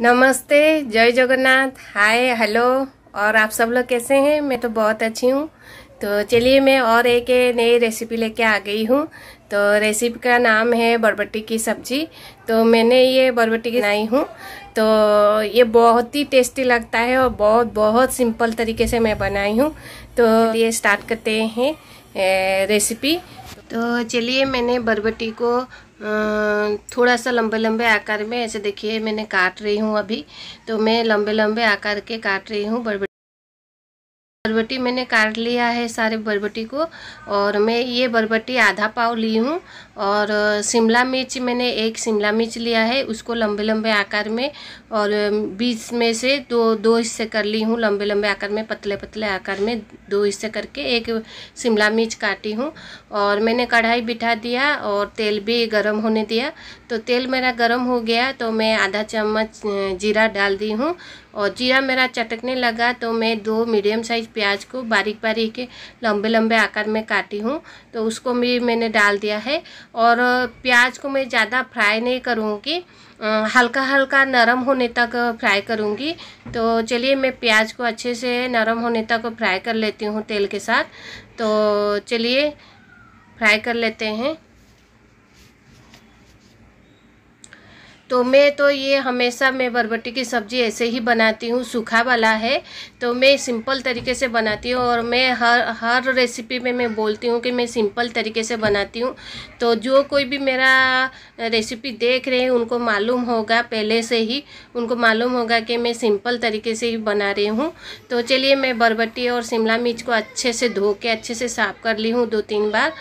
नमस्ते जय Jagannath hi hello और आप सब लोग कैसे हैं मैं तो बहुत अच्छी हूँ तो चलिए मैं और एक नई रेसिपी लेके आ गई हूँ तो रेसिपी का नाम है बरबट्टी की सब्जी तो मैंने ये बरबट्टी बनाई हूँ तो ये बहुत ही टेस्टी लगता है और बहुत बहुत सिंपल तरीके से मैं बनाई हूँ तो ये स्टार्ट करते हैं रेसिपी तो चलिए मैंने बरबट्टी को थोड़ा सा लंबे लंबे आकार में ऐसे देखिए मैंने काट रही हूँ अभी तो मैं लंबे लंबे आकार के काट रही हूँ बड़े बरबटी मैंने काट लिया है सारे बरबटी को और मैं ये बरबटी आधा पाव ली हूँ और शिमला मिर्च मैंने एक शिमला मिर्च लिया है उसको लंबे लंबे आकार में और बीच में से दो दो हिस्से कर ली हूँ लंबे लंबे आकार में पतले पतले आकार में दो हिस्से करके एक शिमला मिर्च काटी हूँ और मैंने कढ़ाई बिठा दिया और तेल भी गर्म होने दिया तो तेल मेरा गर्म हो गया तो मैं आधा चम्मच जीरा डाल दी हूँ और जीरा मेरा चटकने लगा तो मैं दो मीडियम साइज़ प्याज को बारीक बारीक लंबे लंबे आकार में काटी हूँ तो उसको भी मैंने डाल दिया है और प्याज को मैं ज़्यादा फ्राई नहीं करूँगी हल्का हल्का नरम होने तक फ्राई करूँगी तो चलिए मैं प्याज को अच्छे से नरम होने तक फ्राई कर लेती हूँ तेल के साथ तो चलिए फ्राई कर लेते हैं तो मैं तो ये हमेशा मैं बरबटी की सब्ज़ी ऐसे ही बनाती हूँ सूखा वाला है तो मैं सिंपल तरीके से बनाती हूँ और मैं हर हर रेसिपी में मैं बोलती हूँ कि मैं सिंपल तरीके से बनाती हूँ तो जो कोई भी मेरा रेसिपी देख रहे हैं उनको मालूम होगा पहले से ही उनको मालूम होगा कि मैं सिंपल तरीके से ही बना रही हूँ तो चलिए मैं बरबटी और शिमला मिर्च को अच्छे से धो के अच्छे से साफ़ कर ली हूँ दो तीन बार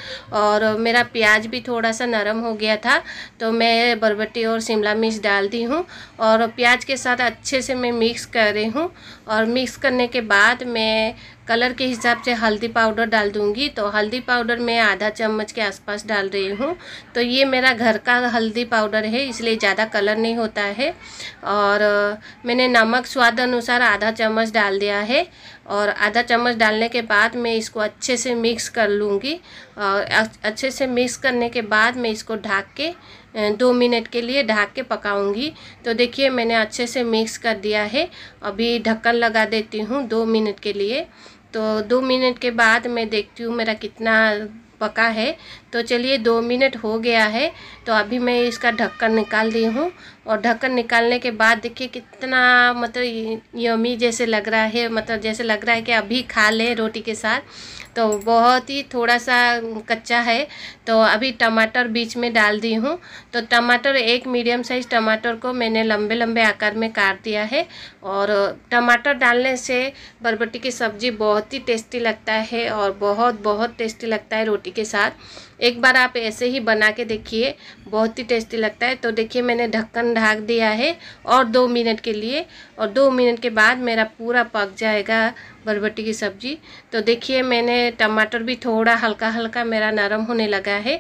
और मेरा प्याज भी थोड़ा सा नरम हो गया था तो मैं बरबटी और शिमला मिर्च डालती हूँ और प्याज के साथ अच्छे से मैं मिक्स कर रही हूँ और मिक्स करने के बाद मैं कलर के हिसाब से हल्दी पाउडर डाल दूंगी तो हल्दी पाउडर मैं आधा चम्मच के आसपास डाल रही हूँ तो ये मेरा घर का हल्दी पाउडर है इसलिए ज़्यादा कलर नहीं होता है और मैंने नमक स्वाद अनुसार आधा चम्मच डाल दिया है और आधा चम्मच डालने के बाद मैं इसको अच्छे से मिक्स कर लूँगी और अच्छे से मिक्स करने के बाद मैं इसको ढाक के दो मिनट के लिए ढाक के पकाऊंगी तो देखिए मैंने अच्छे से मिक्स कर दिया है अभी ढक्कन लगा देती हूँ दो मिनट के लिए तो दो मिनट के बाद मैं देखती हूँ मेरा कितना पका है तो चलिए दो मिनट हो गया है तो अभी मैं इसका ढक्कन निकाल दी हूँ और ढक्कन निकालने के बाद देखिए कितना मतलब यमी जैसे लग रहा है मतलब जैसे लग रहा है कि अभी खा लें रोटी के साथ तो बहुत ही थोड़ा सा कच्चा है तो अभी टमाटर बीच में डाल दी हूँ तो टमाटर एक मीडियम साइज़ टमाटर को मैंने लंबे लंबे आकार में काट दिया है और टमाटर डालने से बरबटी की सब्ज़ी बहुत ही टेस्टी लगता है और बहुत बहुत टेस्टी लगता है रोटी के साथ एक बार आप ऐसे ही बना के देखिए बहुत ही टेस्टी लगता है तो देखिए मैंने ढक्कन ढाक दिया है और दो मिनट के लिए और दो मिनट के बाद मेरा पूरा पक जाएगा बरबट्टी की सब्ज़ी तो देखिए मैंने टमाटर भी थोड़ा हल्का हल्का मेरा नरम होने लगा है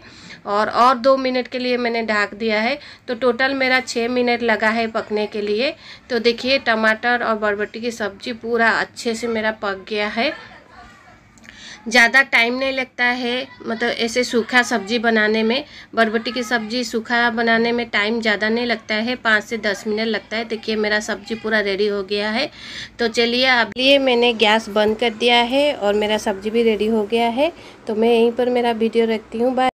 और और दो मिनट के लिए मैंने ढाक दिया है तो टोटल मेरा छः मिनट लगा है पकने के लिए तो देखिए टमाटर और बरबट्टी की सब्ज़ी पूरा अच्छे से मेरा पक गया है ज़्यादा टाइम नहीं लगता है मतलब ऐसे सूखा सब्जी बनाने में बरबटी की सब्जी सूखा बनाने में टाइम ज़्यादा नहीं लगता है पाँच से दस मिनट लगता है देखिए मेरा सब्जी पूरा रेडी हो गया है तो चलिए अब लिए मैंने गैस बंद कर दिया है और मेरा सब्जी भी रेडी हो गया है तो मैं यहीं पर मेरा वीडियो रखती हूँ बाय